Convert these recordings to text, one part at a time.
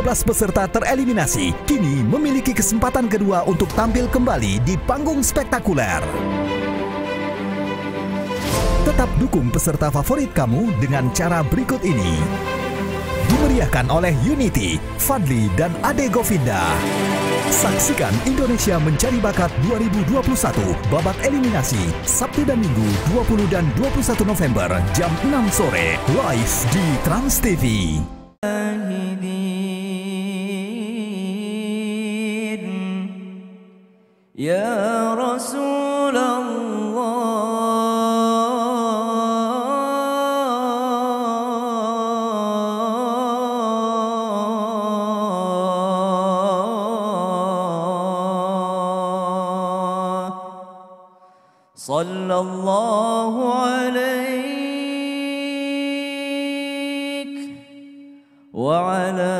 12 peserta tereliminasi kini memiliki kesempatan kedua untuk tampil kembali di panggung spektakuler. Tetap dukung peserta favorit kamu dengan cara berikut ini. Dimeriahkan oleh Unity, Fadli, dan Ade Govinda. Saksikan Indonesia Mencari Bakat 2021 babak eliminasi Sabtu dan Minggu 20 dan 21 November jam 6 sore live di Trans TV. يا رسول الله صلى الله عليك وعلى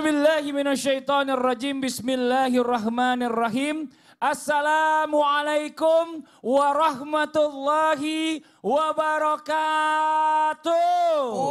A'udzubillahi minasyaitonirrajim. Bismillahirrahmanirrahim. Assalamualaikum warahmatullahi wabarakatuh.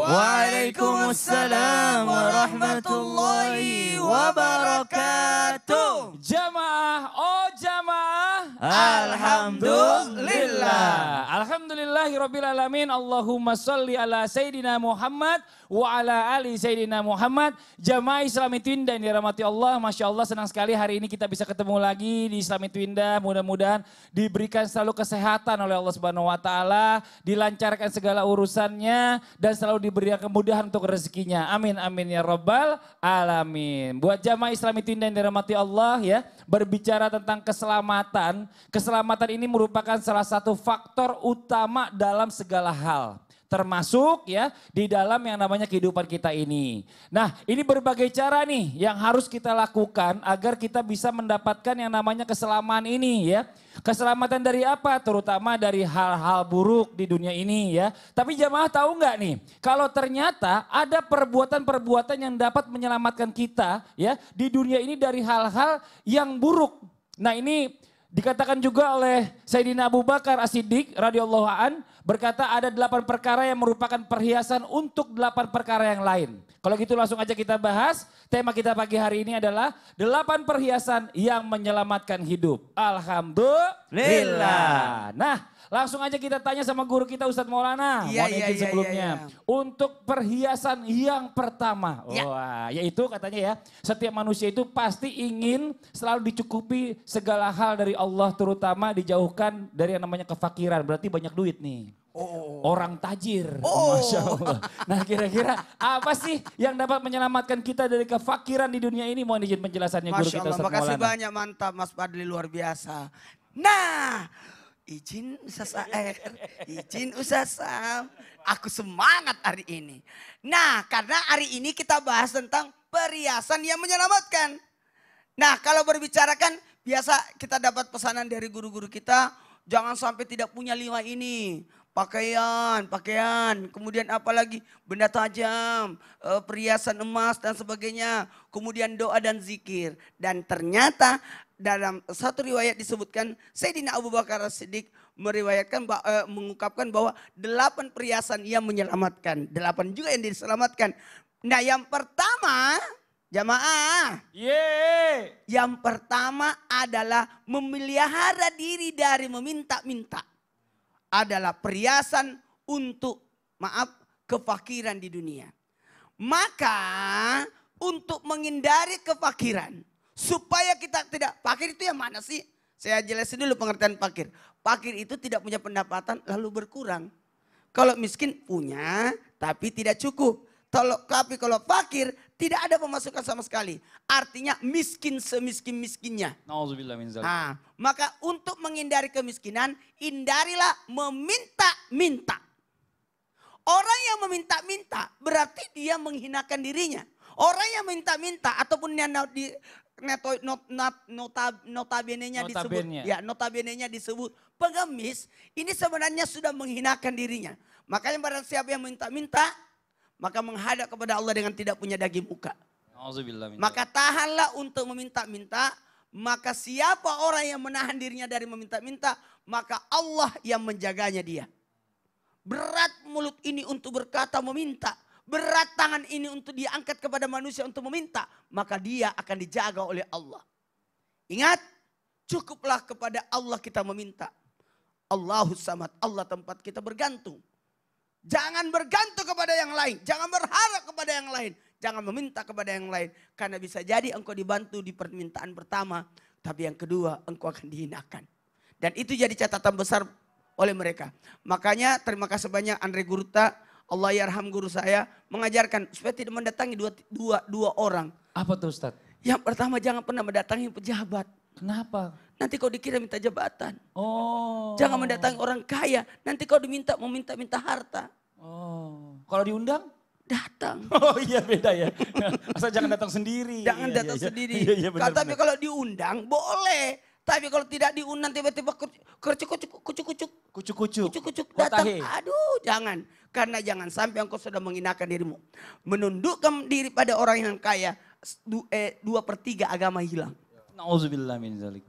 Waalaikumsalam warahmatullahi wabarakatuh. Jamaah, oh jamaah. Alhamdulillah. Alhamdulillah alamin. Allahumma salli ala Sayyidina Muhammad wa ala ali Sayyidina Muhammad. Jamaah Islami Twinda yang dirahmati Allah. Masya Allah senang sekali hari ini kita bisa ketemu lagi di Islami Twinda. Mudah-mudahan diberikan selalu kesehatan oleh Allah Subhanahu Wa Taala, dilancarkan segala urusannya dan selalu diberi kemudahan untuk rezekinya. Amin amin ya robbal alamin. Buat jamaah Islami Twinda yang dirahmati Allah ya berbicara tentang keselamatan, keselamatan ini merupakan salah satu faktor utama dalam segala hal termasuk ya di dalam yang namanya kehidupan kita ini. Nah, ini berbagai cara nih yang harus kita lakukan agar kita bisa mendapatkan yang namanya keselamatan ini ya. Keselamatan dari apa? Terutama dari hal-hal buruk di dunia ini ya. Tapi jamaah tahu nggak nih? Kalau ternyata ada perbuatan-perbuatan yang dapat menyelamatkan kita ya di dunia ini dari hal-hal yang buruk. Nah, ini Dikatakan juga oleh Sayyidina Abu Bakar As-Siddiq radhiyallahu an berkata ada delapan perkara yang merupakan perhiasan untuk delapan perkara yang lain. Kalau gitu langsung aja kita bahas. Tema kita pagi hari ini adalah delapan perhiasan yang menyelamatkan hidup. Alhamdulillah. Nah, Langsung aja kita tanya sama guru kita Ustadz Maulana. Iya, iya, iya, iya, sebelumnya. Iya, iya. Untuk perhiasan yang pertama. Ya. Wah, yaitu katanya ya, setiap manusia itu pasti ingin selalu dicukupi segala hal dari Allah terutama dijauhkan dari yang namanya kefakiran. Berarti banyak duit nih. Oh. oh, oh. Orang tajir, oh. masya Allah. Nah, kira-kira apa sih yang dapat menyelamatkan kita dari kefakiran di dunia ini? Mohon izin penjelasannya masya guru kita. Masya Allah, makasih banyak, mantap, Mas Padli luar biasa. Nah, izin usaha AR, izin usaha Sam. Aku semangat hari ini. Nah, karena hari ini kita bahas tentang perhiasan yang menyelamatkan. Nah, kalau berbicara kan biasa kita dapat pesanan dari guru-guru kita, jangan sampai tidak punya lima ini. Pakaian, pakaian, kemudian apa lagi? benda tajam, eh, perhiasan emas dan sebagainya. Kemudian doa dan zikir. Dan ternyata dalam satu riwayat disebutkan Sayyidina Abu Bakar Siddiq meriwayatkan eh, mengungkapkan bahwa delapan perhiasan ia menyelamatkan, delapan juga yang diselamatkan. Nah, yang pertama Jamaah. Yeah. Yang pertama adalah memelihara diri dari meminta-minta. Adalah perhiasan untuk maaf kefakiran di dunia. Maka untuk menghindari kefakiran, Supaya kita tidak, pakir itu yang mana sih? Saya jelasin dulu pengertian pakir. Pakir itu tidak punya pendapatan lalu berkurang. Kalau miskin punya tapi tidak cukup. Tapi kalau fakir tidak ada pemasukan sama sekali. Artinya miskin semiskin-miskinnya. Nah, maka untuk menghindari kemiskinan, hindarilah meminta-minta. Orang yang meminta-minta berarti dia menghinakan dirinya. Orang yang minta-minta ataupun yang neto, not, not, nota, notabenenya disebut ya notabenenya disebut pengemis ini sebenarnya sudah menghinakan dirinya makanya barang siapa yang minta-minta maka menghadap kepada Allah dengan tidak punya daging muka maka tahanlah untuk meminta-minta maka siapa orang yang menahan dirinya dari meminta-minta maka Allah yang menjaganya dia berat mulut ini untuk berkata meminta berat tangan ini untuk diangkat kepada manusia untuk meminta, maka dia akan dijaga oleh Allah. Ingat, cukuplah kepada Allah kita meminta. Allahu samad, Allah tempat kita bergantung. Jangan bergantung kepada yang lain, jangan berharap kepada yang lain, jangan meminta kepada yang lain karena bisa jadi engkau dibantu di permintaan pertama, tapi yang kedua engkau akan dihinakan. Dan itu jadi catatan besar oleh mereka. Makanya terima kasih banyak Andre Guruta Allah Yarham ya guru saya mengajarkan supaya tidak mendatangi dua, dua, dua orang. Apa tuh Ustaz? Yang pertama jangan pernah mendatangi pejabat. Kenapa? Nanti kau dikira minta jabatan. Oh. Jangan mendatangi orang kaya. Nanti kau diminta meminta-minta harta. Oh. Kalau diundang? Datang. Oh iya beda ya. masa jangan datang sendiri. Jangan iya, datang iya, iya, sendiri. Iya, iya, benar, Katanya benar. kalau diundang boleh. Tapi kalau tidak diundang tiba-tiba kercuk-kucuk, kucuk-kucuk. Kucuk-kucuk. Kucuk-kucuk datang. Aduh jangan. Karena jangan sampai engkau sudah menghinakan dirimu. Menundukkan diri pada orang yang kaya. Du, eh, dua per tiga agama hilang. Nauzubillah min zalik.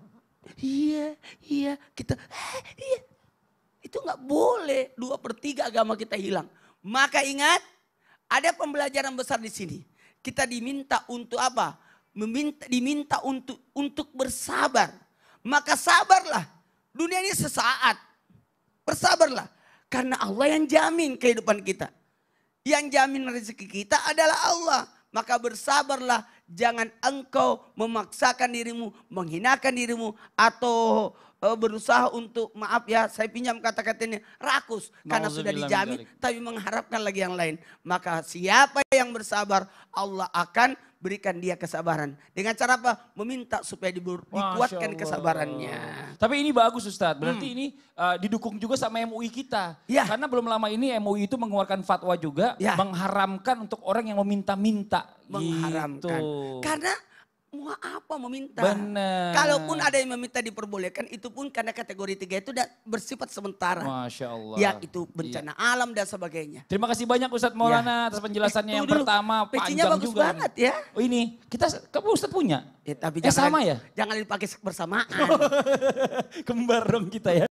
Iya, iya. Kita, eh, iya. Itu nggak boleh. Dua per tiga agama kita hilang. Maka ingat, ada pembelajaran besar di sini. Kita diminta untuk apa? Meminta, diminta untuk untuk bersabar maka sabarlah. Dunia ini sesaat. Bersabarlah. Karena Allah yang jamin kehidupan kita. Yang jamin rezeki kita adalah Allah. Maka bersabarlah. Jangan engkau memaksakan dirimu, menghinakan dirimu, atau eh, berusaha untuk maaf ya saya pinjam kata-katanya rakus karena sudah dijamin tapi mengharapkan lagi yang lain maka siapa yang bersabar Allah akan berikan dia kesabaran. Dengan cara apa? Meminta supaya dikuatkan kesabarannya. Tapi ini bagus Ustaz, berarti hmm. ini uh, didukung juga sama MUI kita. Ya. Karena belum lama ini MUI itu mengeluarkan fatwa juga ya. mengharamkan untuk orang yang meminta-minta. Gitu. Mengharamkan. Gitu. Karena mau apa meminta. Benar. Kalaupun ada yang meminta diperbolehkan itu pun karena kategori tiga itu udah bersifat sementara. Masya Allah. Ya itu bencana ya. alam dan sebagainya. Terima kasih banyak Ustadz ya. Maulana ya. atas eh, penjelasannya eh, yang dulu. pertama panjang bagus juga. banget ya. Oh ini, kita kamu Ustadz punya? Ya, tapi eh, jangan, sama ya? Jangan dipakai bersamaan. Kembar dong kita ya.